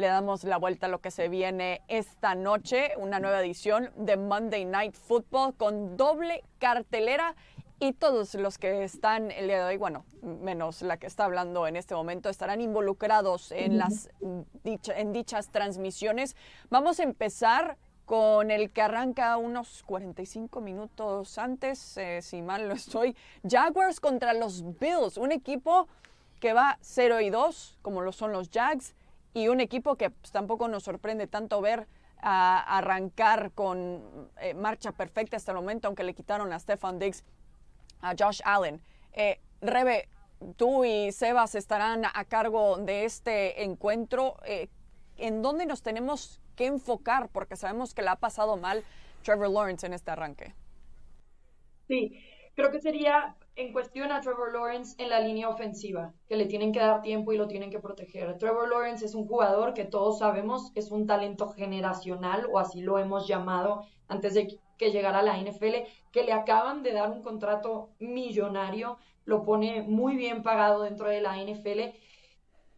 le damos la vuelta a lo que se viene esta noche, una nueva edición de Monday Night Football con doble cartelera y todos los que están el día de hoy, bueno, menos la que está hablando en este momento, estarán involucrados en, las, en dichas transmisiones. Vamos a empezar con el que arranca unos 45 minutos antes, eh, si mal no estoy, Jaguars contra los Bills, un equipo que va 0 y 2, como lo son los Jags, y un equipo que pues, tampoco nos sorprende tanto ver arrancar con eh, marcha perfecta hasta el momento, aunque le quitaron a Stefan Diggs, a Josh Allen. Eh, Rebe, tú y Sebas estarán a cargo de este encuentro. Eh, ¿En dónde nos tenemos que enfocar? Porque sabemos que le ha pasado mal Trevor Lawrence en este arranque. Sí, creo que sería en cuestión a Trevor Lawrence en la línea ofensiva, que le tienen que dar tiempo y lo tienen que proteger. Trevor Lawrence es un jugador que todos sabemos es un talento generacional, o así lo hemos llamado antes de que llegara a la NFL, que le acaban de dar un contrato millonario, lo pone muy bien pagado dentro de la NFL.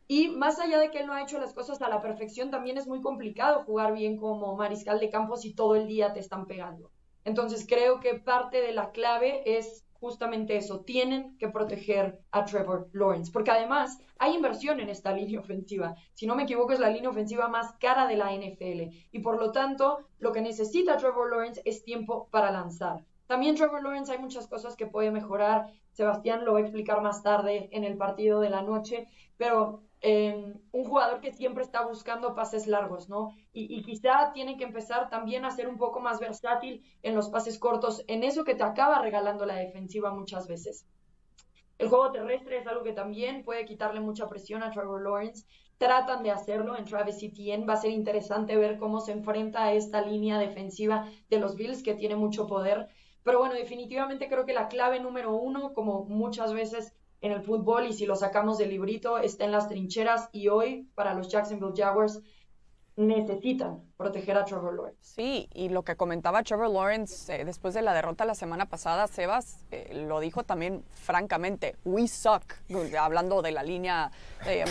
Y más allá de que él no ha hecho las cosas a la perfección, también es muy complicado jugar bien como mariscal de campo si todo el día te están pegando. Entonces creo que parte de la clave es justamente eso, tienen que proteger a Trevor Lawrence, porque además hay inversión en esta línea ofensiva. Si no me equivoco, es la línea ofensiva más cara de la NFL y por lo tanto lo que necesita Trevor Lawrence es tiempo para lanzar. También Trevor Lawrence hay muchas cosas que puede mejorar Sebastián lo va a explicar más tarde en el partido de la noche, pero em, un jugador que siempre está buscando pases largos, ¿no? Y, quizá tiene que empezar también a ser un poco más versátil en los pases cortos, en eso que te acaba regalando la defensiva muchas veces. El juego terrestre es algo que también puede quitarle mucha presión a Trevor Lawrence. Tratan de hacerlo en Travis Etienne. Va a ser interesante ver cómo se enfrenta a esta línea defensiva de los Bills que tiene mucho poder. Pero bueno, definitivamente creo que la clave número uno, como muchas veces en el fútbol y si lo sacamos del librito, está en las trincheras y hoy para los Jacksonville Jaguars necesitan proteger a Trevor Lawrence. Sí, y lo que comentaba Trevor Lawrence eh, después de la derrota la semana pasada, Sebas eh, lo dijo también francamente, we suck, eh, hablando de la línea,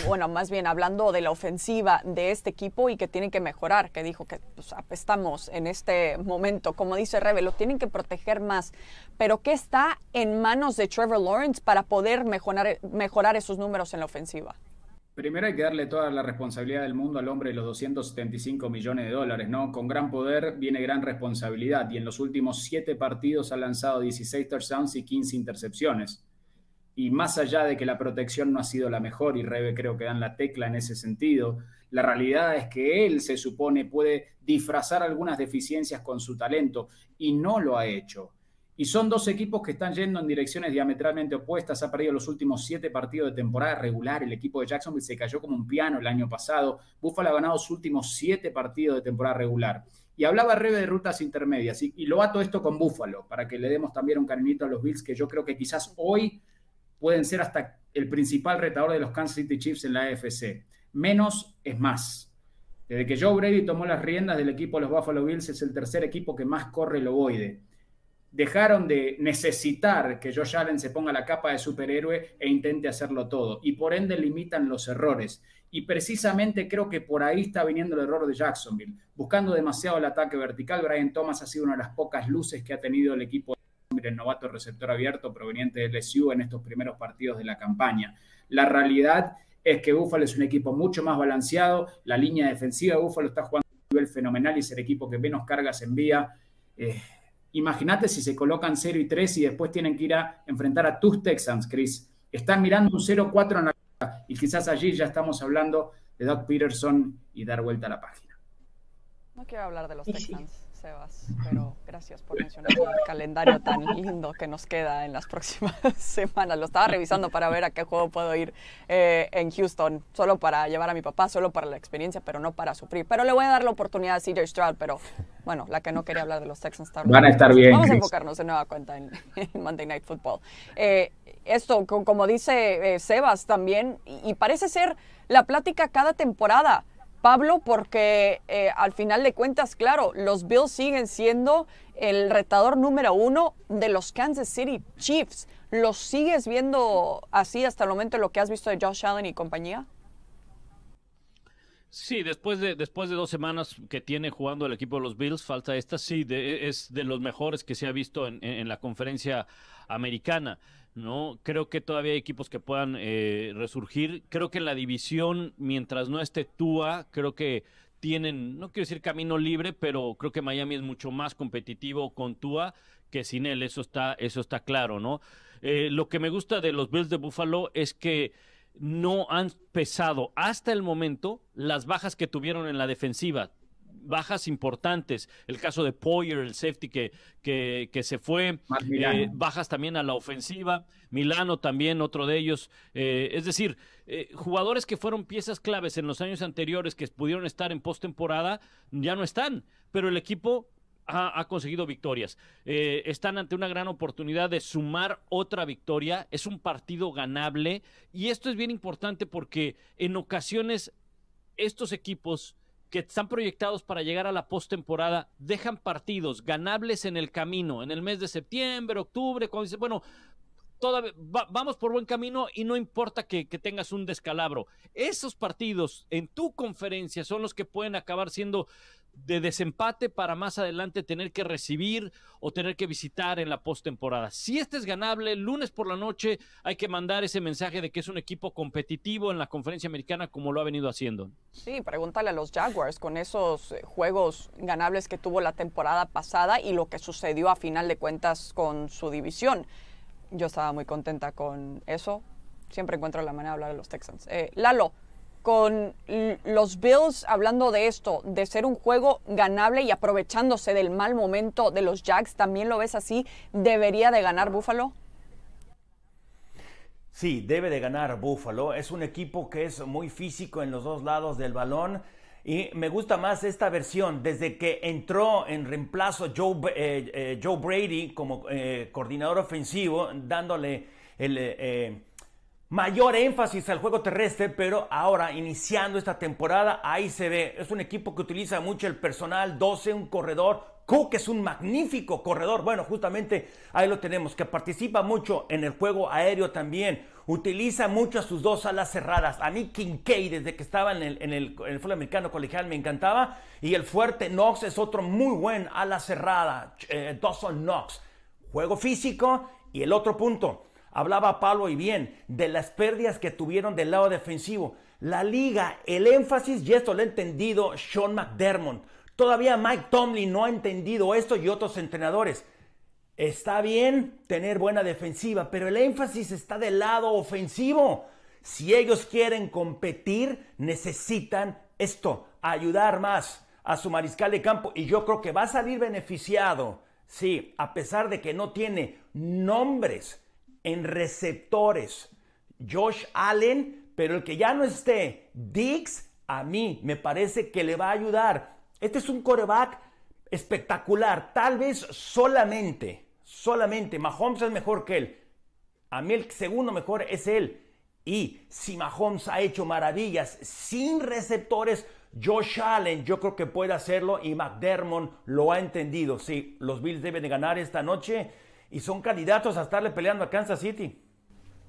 bueno, más bien hablando de la ofensiva de este equipo y que tienen que mejorar, que dijo que pues, apestamos en este momento, como dice Rebe, lo tienen que proteger más, pero ¿qué está en manos de Trevor Lawrence para poder mejorar, mejorar esos números en la ofensiva? Primero hay que darle toda la responsabilidad del mundo al hombre de los 275 millones de dólares, ¿no? Con gran poder viene gran responsabilidad y en los últimos siete partidos ha lanzado 16 touchdowns y 15 intercepciones. Y más allá de que la protección no ha sido la mejor, y Rebe creo que dan la tecla en ese sentido, la realidad es que él se supone puede disfrazar algunas deficiencias con su talento y no lo ha hecho. Y son dos equipos que están yendo en direcciones diametralmente opuestas. Ha perdido los últimos siete partidos de temporada regular. El equipo de Jacksonville se cayó como un piano el año pasado. Buffalo ha ganado sus últimos siete partidos de temporada regular. Y hablaba Rebe de rutas intermedias. Y, lo ato esto con Buffalo, para que le demos también un cariñito a los Bills, que yo creo que quizás hoy pueden ser hasta el principal retador de los Kansas City Chiefs en la AFC. Menos es más. Desde que Joe Brady tomó las riendas del equipo de los Buffalo Bills, es el tercer equipo que más corre el ovoide dejaron de necesitar que Josh Allen se ponga la capa de superhéroe e intente hacerlo todo, y por ende limitan los errores. Y precisamente creo que por ahí está viniendo el error de Jacksonville, buscando demasiado el ataque vertical. Brian Thomas ha sido una de las pocas luces que ha tenido el equipo el novato receptor abierto proveniente del LSU en estos primeros partidos de la campaña. La realidad es que Buffalo es un equipo mucho más balanceado, la línea defensiva de Buffalo está jugando a un nivel fenomenal y es el equipo que menos cargas envía. Eh, Imagínate si se colocan 0 y 3 y después tienen que ir a enfrentar a tus Texans, Chris. Están mirando un 0-4 en la y quizás allí ya estamos hablando de Doug Peterson y dar vuelta a la página. No quiero hablar de los Texans, Sebas, pero gracias por mencionar el calendario tan lindo que nos queda en las próximas semanas. Lo estaba revisando para ver a qué juego puedo ir eh, en Houston, solo para llevar a mi papá, solo para la experiencia, pero no para sufrir. Pero le voy a dar la oportunidad a CJ Stroud, pero bueno, la que no quería hablar de los Texans. Van a estar bien. Vamos a enfocarnos de nueva cuenta en, Monday Night Football. Eh, esto, como dice eh, Sebas también, y parece ser la plática cada temporada Pablo, porque eh, al final de cuentas, claro, los Bills siguen siendo el retador número uno de los Kansas City Chiefs. ¿Los sigues viendo así hasta el momento lo que has visto de Josh Allen y compañía? Sí, después de, después de dos semanas que tiene jugando el equipo de los Bills, falta esta, sí, de, es de los mejores que se ha visto en, en, la conferencia americana. ¿no? Creo que todavía hay equipos que puedan eh, resurgir. Creo que la división, mientras no esté Tua, creo que tienen, no quiero decir camino libre, pero creo que Miami es mucho más competitivo con Tua que sin él, eso está, eso está claro, ¿no? Eh, lo que me gusta de los Bills de Buffalo es que no han pesado hasta el momento las bajas que tuvieron en la defensiva. Bajas importantes, el caso de Poyer, el safety que, se fue, eh, bajas también a la ofensiva, Milano también, otro de ellos. Eh, es decir, eh, jugadores que fueron piezas claves en los años anteriores que pudieron estar en postemporada, ya no están, pero el equipo ha, conseguido victorias. Eh, están ante una gran oportunidad de sumar otra victoria. Es un partido ganable. Y esto es bien importante porque en ocasiones estos equipos que están proyectados para llegar a la postemporada dejan partidos ganables en el camino, en el mes de septiembre, octubre, cuando dice, bueno, vamos por buen camino y no importa que, que, tengas un descalabro. Esos partidos en tu conferencia son los que pueden acabar siendo de desempate para más adelante tener que recibir o tener que visitar en la postemporada. Si este es ganable, lunes por la noche hay que mandar ese mensaje de que es un equipo competitivo en la conferencia americana como lo ha venido haciendo. Sí, pregúntale a los Jaguars con esos eh, juegos ganables que tuvo la temporada pasada y lo que sucedió a final de cuentas con su división yo estaba muy contenta con eso. Siempre encuentro la manera de hablar de los Texans. Eh, Lalo, con los Bills hablando de esto, de ser un juego ganable y aprovechándose del mal momento de los Jacks, ¿también lo ves así? ¿Debería de ganar Buffalo? Sí, debe de ganar Buffalo. Es un equipo que es muy físico en los dos lados del balón y me gusta más esta versión desde que entró en reemplazo Joe, eh, eh, Joe Brady como eh, coordinador ofensivo, dándole el mayor énfasis al juego terrestre, pero ahora iniciando esta temporada, ahí se ve. Es un equipo que utiliza mucho el personal 12, un corredor. Cook es un magnífico corredor. Bueno, justamente ahí lo tenemos, que participa mucho en el juego aéreo también. Utiliza mucho a sus dos alas cerradas. A mí Kincaid, desde que estaba en el, fútbol americano colegial, me encantaba. Y el fuerte Knox es otro muy buen ala cerrada. dos eh, Dawson Knox. Juego físico. Y el otro punto, Hablaba Pablo y bien de las pérdidas que tuvieron del lado defensivo. La liga, el énfasis, y esto lo ha entendido Sean McDermott. Todavía Mike Tomlin no ha entendido esto y otros entrenadores. Está bien tener buena defensiva, pero el énfasis está del lado ofensivo. Si ellos quieren competir, necesitan esto, ayudar más a su mariscal de campo. Y yo creo que va a salir beneficiado, sí, a pesar de que no tiene nombres en receptores. Josh Allen, pero el que ya no esté, dix a mí me parece que le va a ayudar. Este es un coreback espectacular. Tal vez solamente, solamente Mahomes es mejor que él. A mí el segundo mejor es él. Y si Mahomes ha hecho maravillas sin receptores, Josh Allen yo creo que puede hacerlo y McDermott lo ha entendido. Sí, los Bills deben de ganar esta noche y son candidatos a estarle peleando a Kansas City.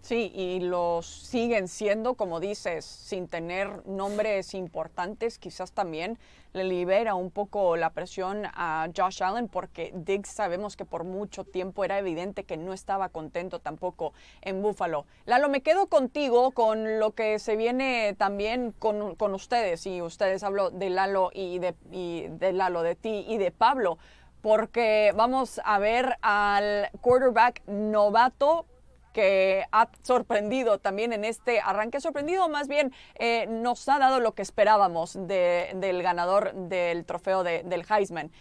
Sí, y los siguen siendo, como dices, sin tener nombres importantes, quizás también le libera un poco la presión a Josh Allen porque Diggs sabemos que por mucho tiempo era evidente que no estaba contento tampoco en Buffalo. Lalo, me quedo contigo con lo que se viene también con, con ustedes y ustedes hablo de Lalo y de, y de Lalo, de ti y de Pablo porque vamos a ver al quarterback novato que ha sorprendido también en este arranque, sorprendido más bien eh, nos ha dado lo que esperábamos del ganador del trofeo del Heisman.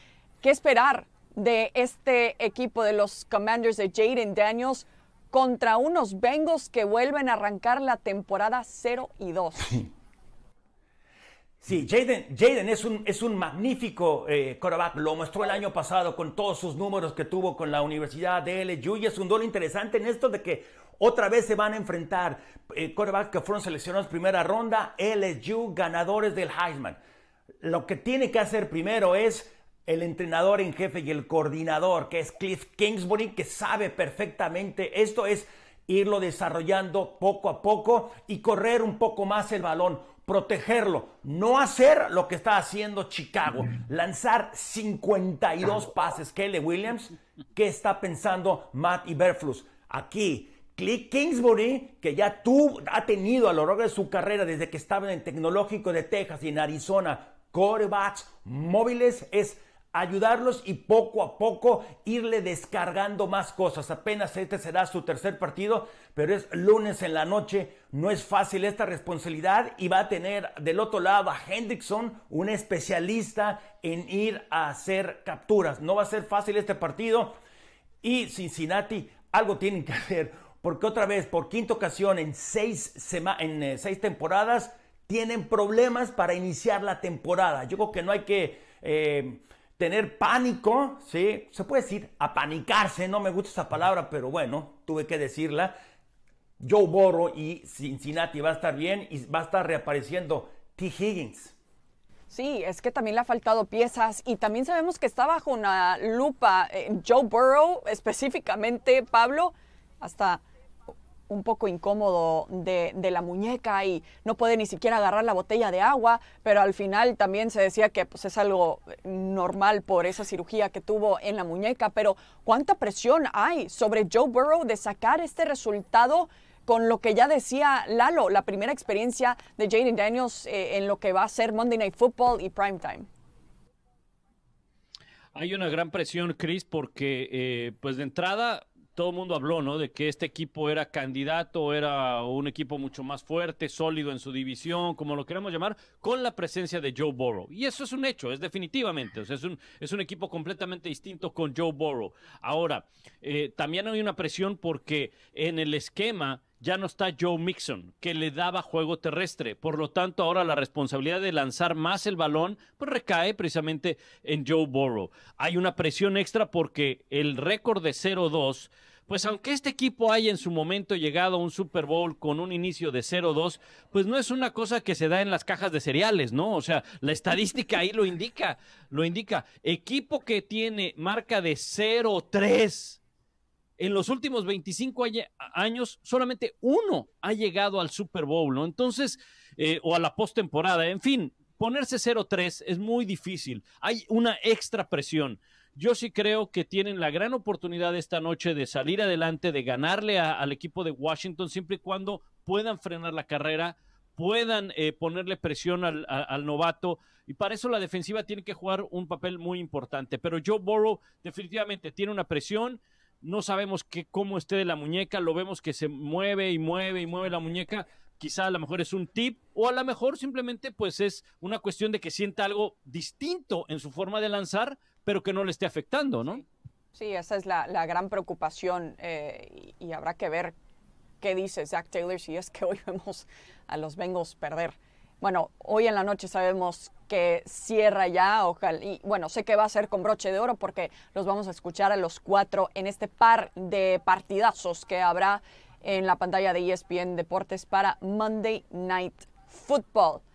¿Qué esperar de este equipo de los Commanders de Jaden Daniels contra unos Bengals que vuelven a arrancar la temporada 0 y 2? Sí, Jaden, Jaden es, un, es un magnífico eh, Lo mostró el año pasado con todos sus números que tuvo con la Universidad de LSU y es un duelo interesante en esto de que otra vez se van a enfrentar eh, que fueron seleccionados primera ronda, LSU, ganadores del Heisman. Lo que tiene que hacer primero es el entrenador en jefe y el coordinador, que es Cliff Kingsbury, que sabe perfectamente esto es irlo desarrollando poco a poco y correr un poco más el balón protegerlo, no hacer lo que está haciendo Chicago, lanzar 52 pases. Kelly Williams, ¿qué está pensando Matt Iberflus? Aquí, Click Kingsbury, que ya tú ha tenido a lo largo de su carrera desde que estaba en el Tecnológico de Texas y en Arizona, corebacks móviles, es ayudarlos y poco a poco irle descargando más cosas. Apenas este será su tercer partido, pero es lunes en la noche, no es fácil esta responsabilidad y va a tener del otro lado a Hendrickson, un especialista en ir a hacer capturas. No va a ser fácil este partido y Cincinnati algo tienen que hacer, porque otra vez, por quinta ocasión en seis, en, eh, seis temporadas, tienen problemas para iniciar la temporada. Yo creo que no hay que... Eh, tener pánico, ¿sí? Se puede decir apanicarse, no me gusta esa palabra, pero bueno, tuve que decirla. Joe Borro y Cincinnati va a estar bien y va a estar reapareciendo T. Higgins. Sí, es que también le ha faltado piezas y también sabemos que está bajo una lupa eh, Joe Burrow, específicamente Pablo, hasta un poco incómodo de, la muñeca y no puede ni siquiera agarrar la botella de agua, pero al final también se decía que pues, es algo eh, normal por esa cirugía que tuvo en la muñeca, pero ¿cuánta presión hay sobre Joe Burrow de sacar este resultado? con lo que ya decía Lalo, la primera experiencia de Jaden Daniels eh, en lo que va a ser Monday Night Football y Primetime. Hay una gran presión, Chris, porque eh, pues de entrada todo el mundo habló, ¿no? De que este equipo era candidato, era un equipo mucho más fuerte, sólido en su división, como lo queramos llamar, con la presencia de Joe Burrow. Y eso es un hecho, es definitivamente. O sea, es un, es un equipo completamente distinto con Joe Burrow. Ahora, eh, también hay una presión porque en el esquema ya no está Joe Mixon, que le daba juego terrestre. Por lo tanto, ahora la responsabilidad de lanzar más el balón pues recae precisamente en Joe Burrow. Hay una presión extra porque el récord de 0-2 pues aunque este equipo haya en su momento llegado a un Super Bowl con un inicio de 0-2, pues no es una cosa que se da en las cajas de cereales, ¿no? O sea, la estadística ahí lo indica, lo indica. Equipo que tiene marca de 0-3 en los últimos 25 años, solamente uno ha llegado al Super Bowl, ¿no? Entonces, eh, o a la postemporada, en fin, ponerse 0-3 es muy difícil. Hay una extra presión. Yo sí creo que tienen la gran oportunidad esta noche de salir adelante, de ganarle al equipo de Washington, siempre y cuando puedan frenar la carrera, puedan eh, ponerle presión al, al, novato. Y para eso la defensiva tiene que jugar un papel muy importante. Pero Joe Burrow definitivamente tiene una presión no sabemos cómo esté de la muñeca, lo vemos que se mueve y mueve y mueve la muñeca, quizá a lo mejor es un tip o a lo mejor simplemente pues es una cuestión de que sienta algo distinto en su forma de lanzar, pero que no le esté afectando, ¿no? Sí, esa es la, gran preocupación eh, y, habrá que ver qué dice Zach Taylor si es que hoy vemos a los Bengals perder. Bueno, hoy en la noche sabemos que cierra ya, ojalá, y bueno, sé que va a ser con broche de oro porque los vamos a escuchar a los cuatro en este par de partidazos que habrá en la pantalla de ESPN Deportes para Monday Night Football.